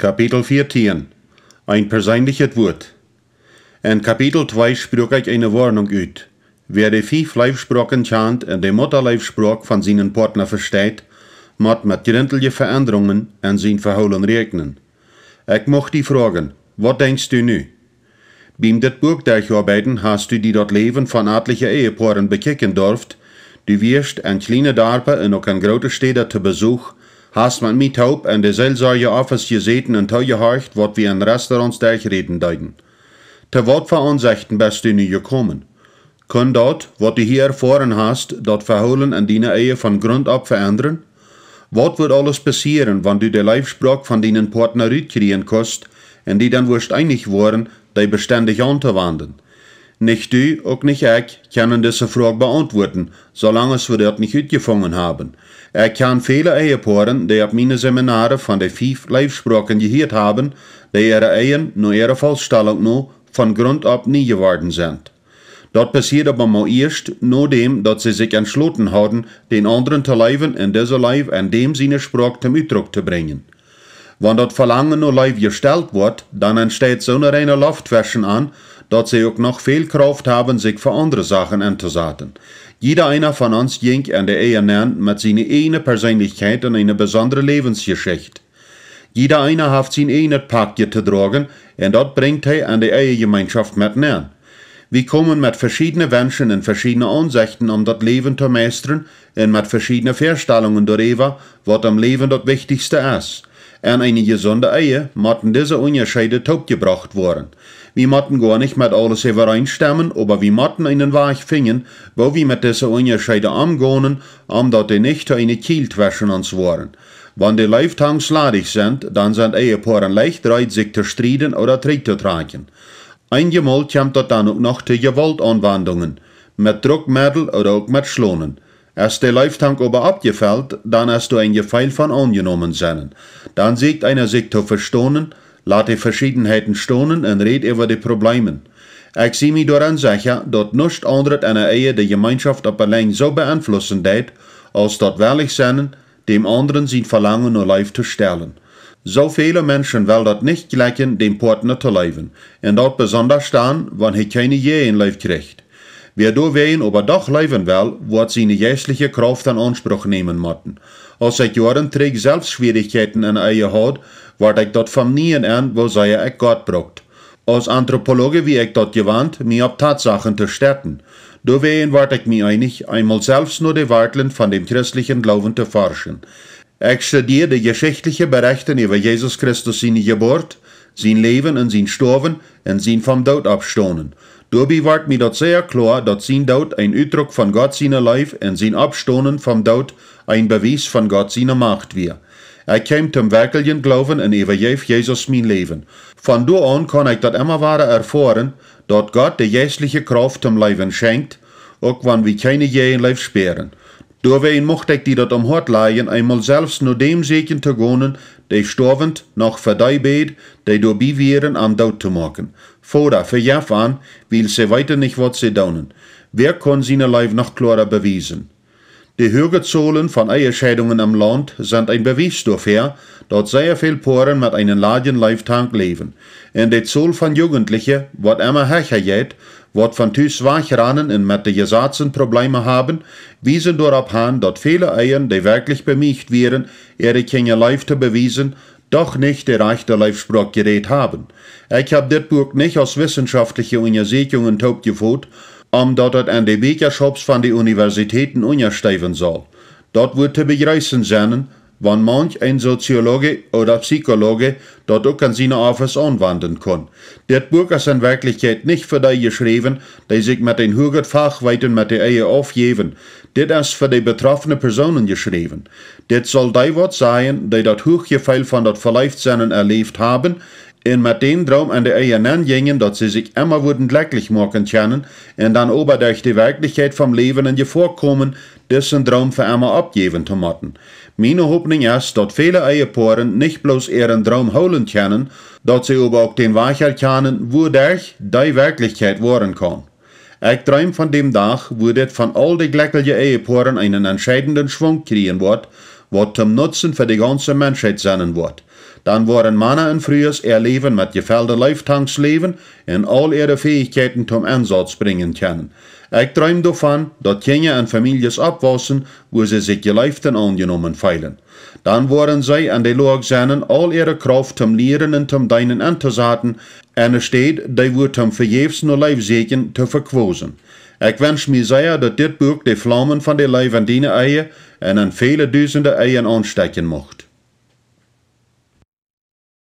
Kapitel 14 Ein persönliches Wort In Kapitel 2 sprach ich eine Warnung aus. Wer die fünf Leibsprachen chant und die Mutterleibsprache von seinen Partner versteht, muss mit gründlichen Veränderungen an sein Verhalten rechnen. Ich möchte dich fragen, was denkst du nu? Beim dit Burgdeicharbeiten hast du die dort Leben von adliche Ehepaaren bekicken durft, du wirst ein kleine Darpe und auch ein grote Städte zu Besuch hast man mit Taub an de Seelsorge Office geseten und gehorcht, wat wir in Restaurants durchreden deuten. Te wat von Ansichten bist du nie gekommen? Kun dat, wat du hier erfahren hast, dat verholen an deine Ehe von Grund ab verändern? Wat wird alles passieren, wann du de Leibsprach von deinen Partner kriegen kost, und die dann wurscht einig worden, die beständig anzuwenden? Nicht du, ook nicht ich, können diese Frage beantworten, solange wir dort nicht uitgefangen haben. Ich kann viele Ehepaaren, die auf meine Seminare von den fünf Leibsprachen gehört haben, die ihre Ehen nur ihre Fallstellung nur von Grund ab nie geworden sind. Dort passiert aber mal erst, nachdem, dass sie sich entschlossen haben, den anderen zu leiben in dieser Leib in dem Sinne Sprache zum Ausdruck zu bringen. Wenn dort Verlangen nur live gestellt wird, dann entsteht so eine reine Luftwäsche an, dort sie auch noch viel kraft haben, sich für andere Sachen in Jeder einer von uns ging an der Ehe nennt mit seiner eigenen Persönlichkeit und einer besonderen Lebensgeschichte. Jeder einer hat sein eigenes Packje zu tragen und das bringt er an der Ehegemeinschaft mit näher. Wir kommen mit verschiedenen Menschen in verschiedenen Ansichten, um das Leben zu meistern und mit verschiedenen Vorstellungen darüber, was am Leben das Wichtigste ist an eine gesunde Ehe motten diese Unterschiede topgebracht worden. Wir motten gar nicht mit alles übereinstimmen, aber wir motten einen Weg finden, wo wir mit dieser Unterscheide umgehen, um dort die nicht eine Kiel zwischen uns waren. Wenn die Leiftangs ladig sind, dann sind Ehepaaren leicht bereit, sich zu streiten oder Tritt zu tragen. Einige Mal kommt dort dann auch noch die Gewaltanwendungen, mit Druckmittel oder auch mit Schlonen. Als der Lifetank aber abgefällt, dann hast du ein Gefeil von angenommen sein. Dann sieht einer sich zu verstohnen, lade Verschiedenheiten stohnen und red über die Probleme. Ich sehe mich daran sicher, dort nichts anderes einer Ehe der Gemeinschaft aber allein so beeinflussen deit, als dort wahrlich sein, dem anderen sein Verlangen nur live zu stellen. So viele Menschen will dort nicht glecken, dem Partner zu leiden, und dort besonders dann, wann er keine Ehe in live kriegt waardoor wij een op een dag leven wel wat seine geistliche Kraft in Anspruch nehmen moeten. Als ik Jahren terug selbst Schwierigkeiten in eier Haut, word ich dort von nie an, wo zeggen ik Gott braucht. Als Anthropologe wie ich dort gewandt, mich op Tatsachen zu stärken. sterten. Doorwegen word ich mich einig, einmal selbst nur die Warteln von dem christlichen Glauben zu forschen. Ich studiere die geschichtliche Berichten über Jesus Christus seine Geburt, sein Leben und sein Sterben und sein vom Tod abstohnen. Doby wordt mir dort sehr klar, dass sein dood ein uitdruk von Gott zijn lijf und sein Abstohnen vom dood ein Beweis von Gott zijn macht weer. Er kwam zum werkelijken Glauben en overgeef Jesus mein Leben. Von da an kann ich dat immer ware erfahren, dat Gott die geestliche Kraft zum leven schenkt, auch wenn wir keine jeen leven sperren door wij mocht ik die dat om hart laaien, eenmaal zelfs naar deem zeker te gonen, die storvend nog verdij beed, die door am Daut zu machen. maken. für Jeff an, will ze weiter nicht, wat ze daunen. Wer kon zijn lijf noch klarer bewiesen? Die Hürgezolen von Eierscheidungen am Land sind ein Beweis dafür, dass sehr viele Poren mit einem laden Leiftank leben. Und die Zahl von Jugendlichen, wird immer höher geht, wird von Tüs wachranen und mit den Probleme haben, wiesen darauf hin, dass viele Eier, die wirklich bemüht wären, ihre Kinder live zu bewiesen, doch nicht der rechte Leifspruch gerät haben. Ich hab das Buch nicht aus wissenschaftlichen Untersuchungen taubgeführt, omdat het aan de wetenschaps van de Universitäten ondersteven soll. Dort wordt te begrijpen zijn, wann manch ein Soziologe oder Psychologe dort auch an seine Office anwenden kann. Der Buch ist in Wirklichkeit nicht für die geschrieben, die sich mit den höheren Fachweiten mit der Ehe aufgeben. Das ist für die betroffenen Personen geschrieben. Das soll die was sein, die das Hochgefeil von dort Verleiftsehnen erlebt haben, in Martin Traum en der ENN gingen dass sie sich immer wurden glücklich können, und dann dan durch die Wirklichkeit vom Leben in ihr Vorkommen, dessen Traum für immer abgeben zu moeten. Meine Hoffnung ist, dass viele eierporen nicht bloß ihren Traum holen können, dass sie aber auch den Wachel weg wo durch die werkelijkheid worden kan. Ik droom von dem dag, wo das von all den glücklichen eierporen einen entscheidenden Schwung kriegen wird, wat zum Nutzen für die ganze Menschheit sein wird. Dann worden Männer in frühes Erleben mit gefällten Lifetanks leben und all ihre Fähigkeiten zum Einsatz bringen können. Ek droom davon, dass jenge und Familien opwassen wo sie sich je leefden angenommen feilen. Dann worden sie an die loogzanen all ihre kraft zum Lehren und zum Deinen anzusaten, und es steht, die wordt hem verjeefs no lijfzeken te verkwozen. Ik wens mij zeer dat dit boek de vlammen van de lijf en dienen eieren en aan vele duizenden Eier anstecken macht.